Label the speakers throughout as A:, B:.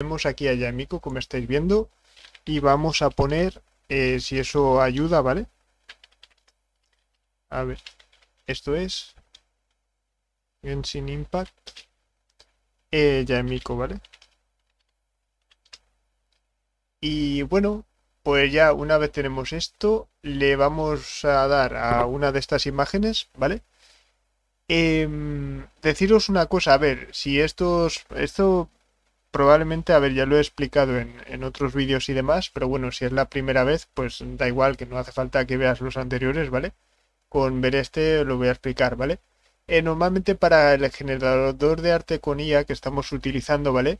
A: Tenemos aquí a Yamiko, como estáis viendo, y vamos a poner, eh, si eso ayuda, ¿vale? A ver, esto es sin Impact eh, Yamiko, ¿vale? Y bueno, pues ya una vez tenemos esto, le vamos a dar a una de estas imágenes, ¿vale? Em, deciros una cosa, a ver, si estos, esto probablemente, a ver, ya lo he explicado en, otros vídeos y demás, pero bueno, si es la primera vez, pues da igual, que no hace falta que veas los anteriores, ¿vale? Con ver este lo voy a explicar, ¿vale? Eh, normalmente para el generador de arte con IA que estamos utilizando, ¿vale?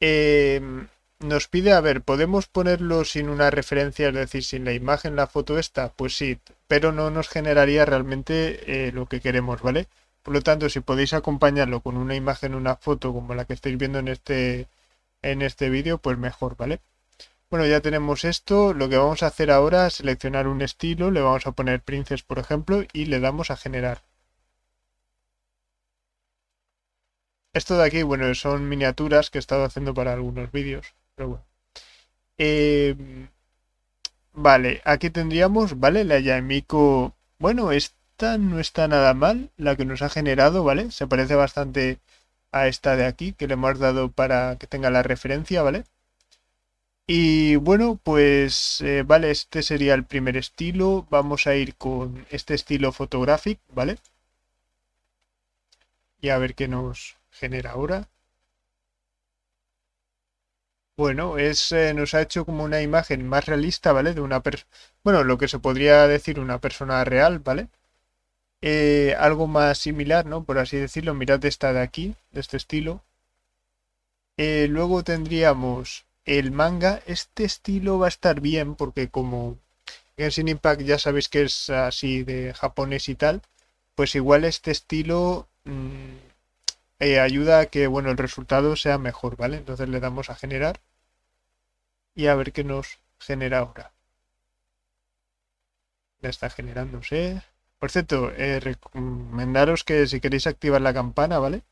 A: Em, nos pide, a ver, ¿podemos ponerlo sin una referencia, es decir, sin la imagen, la foto esta? Pues sí, pero no nos generaría realmente eh, lo que queremos, ¿vale? Por lo tanto, si podéis acompañarlo con una imagen, una foto como la que estáis viendo en este, en este vídeo, pues mejor, ¿vale? Bueno, ya tenemos esto. Lo que vamos a hacer ahora es seleccionar un estilo. Le vamos a poner Princess, por ejemplo, y le damos a generar. Esto de aquí, bueno, son miniaturas que he estado haciendo para algunos vídeos, pero bueno. Eh, vale, aquí tendríamos, ¿vale? La Yamiko... Bueno, es esta no está nada mal, la que nos ha generado, ¿vale? Se parece bastante a esta de aquí que le hemos dado para que tenga la referencia, ¿vale? Y bueno, pues eh, vale, este sería el primer estilo. Vamos a ir con este estilo fotográfico, ¿vale? Y a ver qué nos genera ahora. Bueno, es, eh, nos ha hecho como una imagen más realista, ¿vale? De una persona, bueno, lo que se podría decir una persona real, ¿vale? Eh, algo más similar, ¿no? Por así decirlo, mirad esta de aquí, de este estilo. Eh, luego tendríamos el manga. Este estilo va a estar bien porque como Genshin Impact ya sabéis que es así de japonés y tal, pues igual este estilo mm, eh, ayuda a que bueno el resultado sea mejor, ¿vale? Entonces le damos a generar y a ver qué nos genera ahora. Ya está generándose. Por cierto, eh, recomendaros que si queréis activar la campana, ¿vale?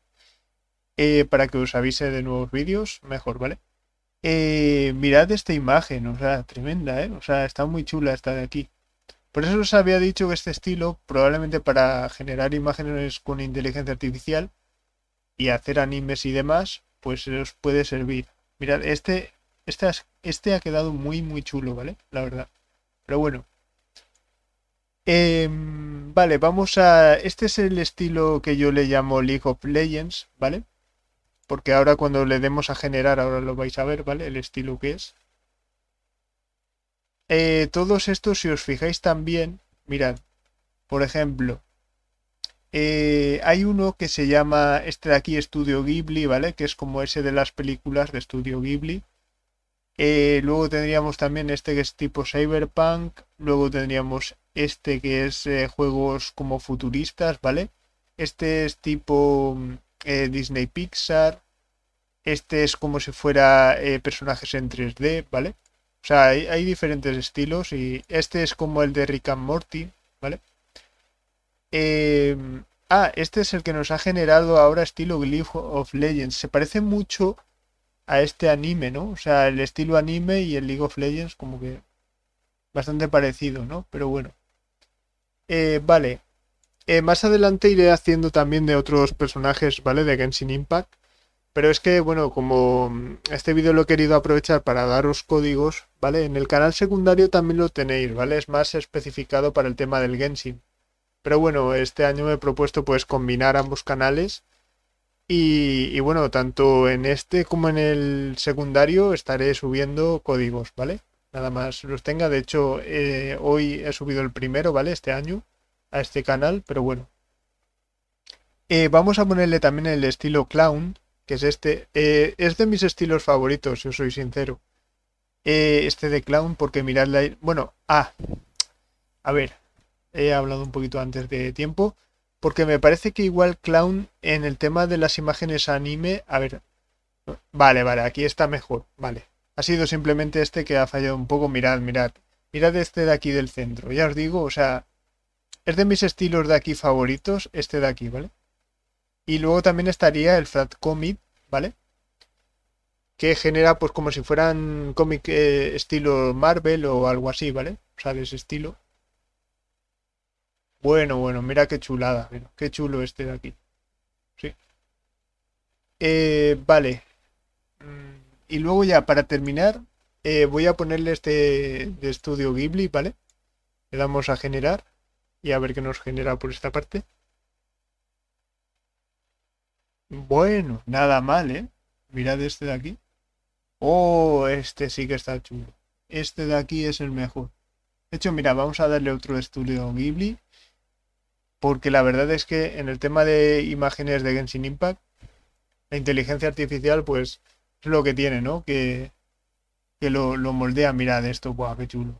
A: Eh, para que os avise de nuevos vídeos, mejor, ¿vale? Eh, mirad esta imagen, o sea, tremenda, ¿eh? O sea, está muy chula esta de aquí. Por eso os había dicho que este estilo, probablemente para generar imágenes con inteligencia artificial y hacer animes y demás, pues os puede servir. Mirad, este, este, este ha quedado muy, muy chulo, ¿vale? La verdad. Pero bueno, Em, vale, vamos a... Este es el estilo que yo le llamo League of Legends, ¿vale? Porque ahora cuando le demos a generar, ahora lo vais a ver, ¿vale? El estilo que es. Eh, todos estos, si os fijáis también, mirad, por ejemplo, eh, hay uno que se llama, este de aquí, Estudio Ghibli, ¿vale? Que es como ese de las películas de Estudio Ghibli. Eh, luego tendríamos también este que es tipo Cyberpunk. Luego tendríamos este que es eh, juegos como futuristas, ¿vale? Este es tipo mm, eh, Disney Pixar, este es como si fuera eh, personajes en 3D, ¿vale? O sea, hay, diferentes estilos y este es como el de Rick and Morty, ¿vale? Em, ah, este es el que nos ha generado ahora estilo League of Legends. Se parece mucho a este anime, ¿no? O sea, el estilo anime y el League of Legends como que bastante parecido, ¿no? Pero bueno. Eh, vale. Eh, más adelante iré haciendo también de otros personajes, ¿vale? De Genshin Impact. Pero es que, bueno, como mm, este vídeo lo he querido aprovechar para daros códigos, ¿vale? En el canal secundario también lo tenéis, ¿vale? Es más especificado para el tema del Genshin. Pero bueno, este año me he propuesto pues combinar ambos canales. Y, bueno, tanto en este como en el secundario estaré subiendo códigos, ¿vale? Nada más los tenga. De hecho, eh, hoy he subido el primero, ¿vale? Este año a este canal, pero bueno. Eh, vamos a ponerle también el estilo clown, que es este. Eh, es de mis estilos favoritos, si os soy sincero. Eh, este de clown, porque miradla. Bueno, ah, a ver, he hablado un poquito antes de tiempo, porque me parece que igual clown en el tema de las imágenes anime. A ver, vale, vale, aquí está mejor, vale. Ha sido simplemente este que ha fallado un poco. Mirad, mirad. Mirad este de aquí del centro. Ya os digo, o sea, es de mis estilos de aquí favoritos, este de aquí, ¿vale? Y luego también estaría el flat comic, ¿vale? Que genera pues como si fueran cómic eh, estilo Marvel o algo así, ¿vale? O sea, de ese estilo. Bueno, bueno, mira qué chulada, qué chulo este de aquí. Sí. Eh, vale. Mm, y luego ya, para terminar, eh, voy a ponerle este de estudio Ghibli, ¿vale? Le damos a generar y a ver qué nos genera por esta parte. Bueno, nada mal, ¿eh? Mirad este de aquí. Oh, este sí que está chulo. Este de aquí es el mejor. De hecho, mira, vamos a darle otro estudio A Ghibli. Porque la verdad es que en el tema de imágenes de Genshin Impact, la inteligencia artificial, pues, es lo que tiene, ¿no? Que, que lo, lo moldea. Mirad esto, guau, qué chulo.